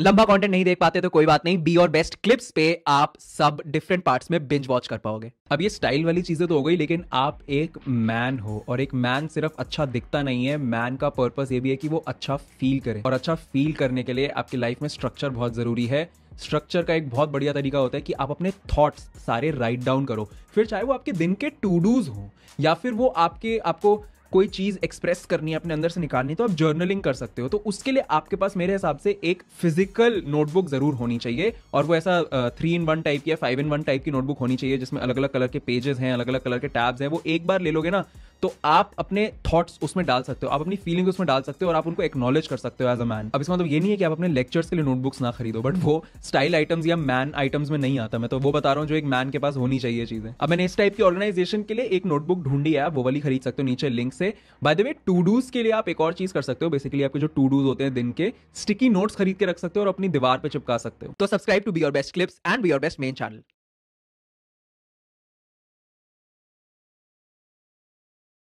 लंबा कंटेंट नहीं देख पाते तो कोई बात नहीं बी और बेस्ट क्लिप्स पे आप सब डिफरेंट पार्ट्स में बिंज वॉच कर पाओगे अब ये स्टाइल वाली चीजें तो हो गई लेकिन आप एक मैन हो और एक मैन सिर्फ अच्छा दिखता नहीं है मैन का पर्पस ये भी है कि वो अच्छा फील करे और अच्छा फील करने के लिए आपकी लाइफ में स्ट्रक्चर बहुत जरूरी है स्ट्रक्चर का एक बहुत बढ़िया तरीका होता है कि आप अपने थॉट्स सारे राइट डाउन करो फिर चाहे वो आपके दिन के टू डूज हो या फिर वो आपके आपको कोई चीज़ एक्सप्रेस करनी है अपने अंदर से निकालनी तो आप जर्नलिंग कर सकते हो तो उसके लिए आपके पास मेरे हिसाब से एक फिजिकल नोटबुक ज़रूर होनी चाहिए और वो ऐसा थ्री इन वन टाइप की या फाइव इन वन टाइप की नोटबुक होनी चाहिए जिसमें अलग अलग कलर के पेजेस हैं अलग अलग कलर के टैब्स हैं वो एक बार ले लोगे ना तो आप अपने थॉट्स उसमें डाल सकते हो आप अपनी फीलिंग्स उसमें डाल सकते हो और आप उनको एक्नॉलेज कर सकते हो एज अ मैन अब इसका मतलब ये नहीं है कि आप अपने लेक्चर्स के लिए नोटबुक्स ना खरीदो बट वो स्टाइल आइटम्स या मैन आइटम्स में नहीं आता मैं तो वो बता रहा हूँ जो एक मैन के पास होनी चाहिए चीजें अब मैंने इस टाइप की ऑर्गेनाइजेशन के लिए एक नोटबुक ढूंढी है वो वाली खरीद सकते हो नीचे लिंक से by the way to dos के लिए आप एक और चीज कर सकते हो बेसिकली आपके जो टू डूज होते हैं दिन के स्टिकी नोट्स खरीद के रख सकते हो और अपनी दीवार पर चिपका सकते हो तो subscribe to be your best clips and be your best main channel